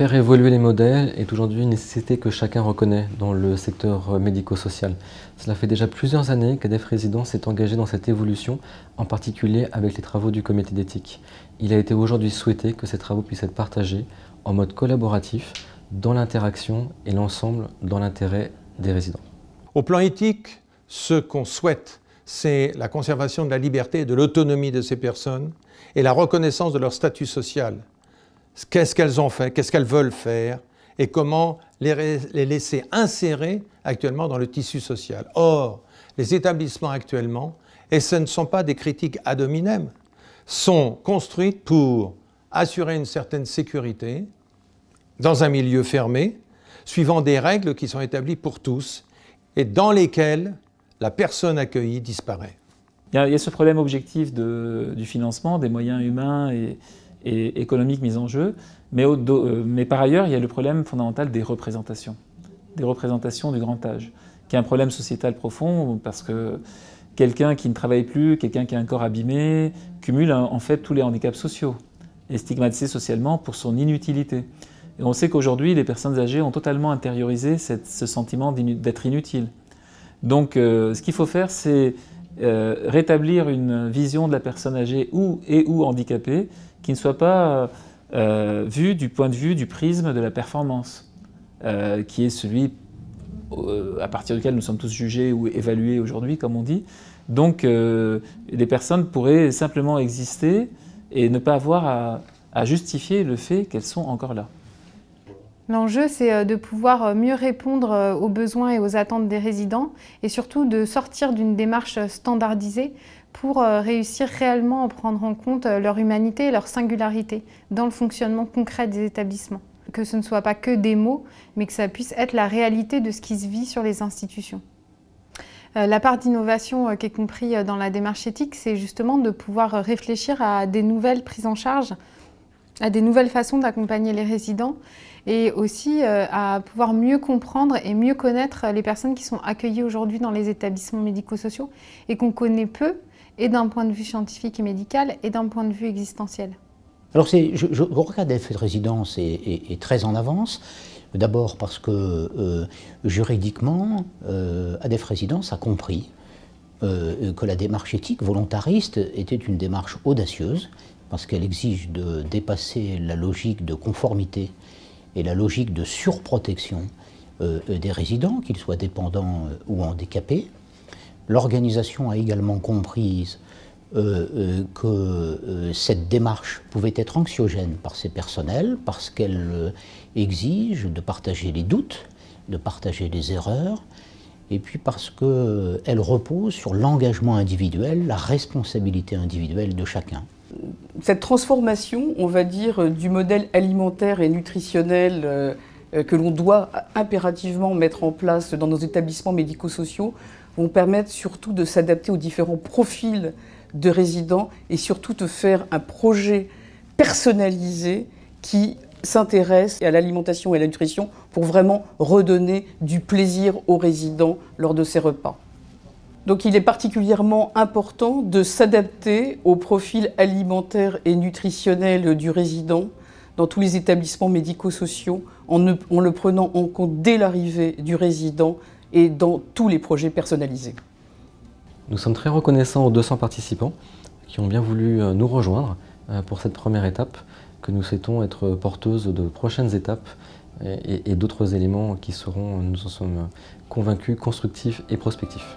Faire évoluer les modèles est aujourd'hui une nécessité que chacun reconnaît dans le secteur euh, médico-social. Cela fait déjà plusieurs années qu'ADEF Résidence s'est engagé dans cette évolution, en particulier avec les travaux du comité d'éthique. Il a été aujourd'hui souhaité que ces travaux puissent être partagés en mode collaboratif, dans l'interaction et l'ensemble dans l'intérêt des résidents. Au plan éthique, ce qu'on souhaite, c'est la conservation de la liberté et de l'autonomie de ces personnes et la reconnaissance de leur statut social qu'est-ce qu'elles ont fait, qu'est-ce qu'elles veulent faire, et comment les, laisser insérer actuellement dans le tissu social. Or, les établissements actuellement, et ce ne sont pas des critiques ad hominem, sont construites pour assurer une certaine sécurité dans un milieu fermé, suivant des règles qui sont établies pour tous et dans lesquelles la personne accueillie disparaît. Il y a, ce problème objectif du financement, des moyens humains et, et économique mise en jeu. Euh, mais, par ailleurs, il y a le problème fondamental des représentations, des représentations du grand âge, qui est un problème sociétal profond parce que quelqu'un qui ne travaille plus, quelqu'un qui a un corps abîmé, cumule hein, en fait tous les handicaps sociaux et stigmatisé socialement pour son inutilité. Et on sait qu'aujourd'hui, les personnes âgées ont totalement intériorisé ce sentiment d'être inutile. Donc, euh, ce qu'il faut faire, c'est euh, rétablir une vision de la personne âgée ou et ou handicapée qui ne soit pas euh, vue du point de vue du prisme de la performance, euh, qui est celui à partir duquel nous sommes tous jugés ou évalués aujourd'hui, comme on dit. Donc les personnes pourraient simplement exister et ne pas avoir à justifier le fait qu'elles sont encore là. L'enjeu, c'est euh, de pouvoir euh, mieux répondre euh, aux besoins et aux attentes des résidents et surtout de sortir d'une démarche standardisée pour réussir réellement à prendre en compte leur humanité et leur singularité dans le fonctionnement concret des établissements. Que ce ne soit pas que des mots, mais que ça puisse être la réalité de ce qui se vit sur les institutions. La part d'innovation qui est comprise dans la démarche éthique, c'est justement de pouvoir réfléchir à des nouvelles prises en charge à des nouvelles façons d'accompagner les résidents et aussi euh, à pouvoir mieux comprendre et mieux connaître les personnes qui sont accueillies aujourd'hui dans les établissements médico-sociaux et qu'on connaît peu, et d'un point de vue scientifique et médical, et d'un point de vue existentiel. Alors, je, je, regarde résidence est, très en avance. D'abord parce que euh, juridiquement, euh, ADEF Résidence a compris euh, que la démarche éthique volontariste était une démarche audacieuse parce qu'elle exige de dépasser la logique de conformité et la logique de surprotection euh, des résidents, qu'ils soient dépendants euh, ou handicapés. L'organisation a également compris euh, que cette démarche pouvait être anxiogène par ses personnels parce qu'elle exige de partager les doutes, de partager les erreurs, et puis parce qu'elle repose sur l'engagement individuel, la responsabilité individuelle de chacun cette transformation, on va dire, euh, du modèle alimentaire et nutritionnel euh, euh, que l'on doit impérativement mettre en place dans nos établissements médico-sociaux vont permettre surtout de s'adapter aux différents profils de résidents et surtout de faire un projet personnalisé qui s'intéresse à l'alimentation et à la nutrition pour vraiment redonner du plaisir aux résidents lors de ces repas. Donc il est particulièrement important de s'adapter au profil alimentaire et nutritionnel du résident dans tous les établissements médico-sociaux en, le prenant en compte dès l'arrivée du résident et dans tous les projets personnalisés. Nous sommes très reconnaissants aux 200 participants qui ont bien voulu euh, nous rejoindre euh, pour cette première étape, que nous souhaitons être porteuse de prochaines étapes et d'autres éléments qui seront, nous en sommes euh, convaincus, constructifs et prospectifs.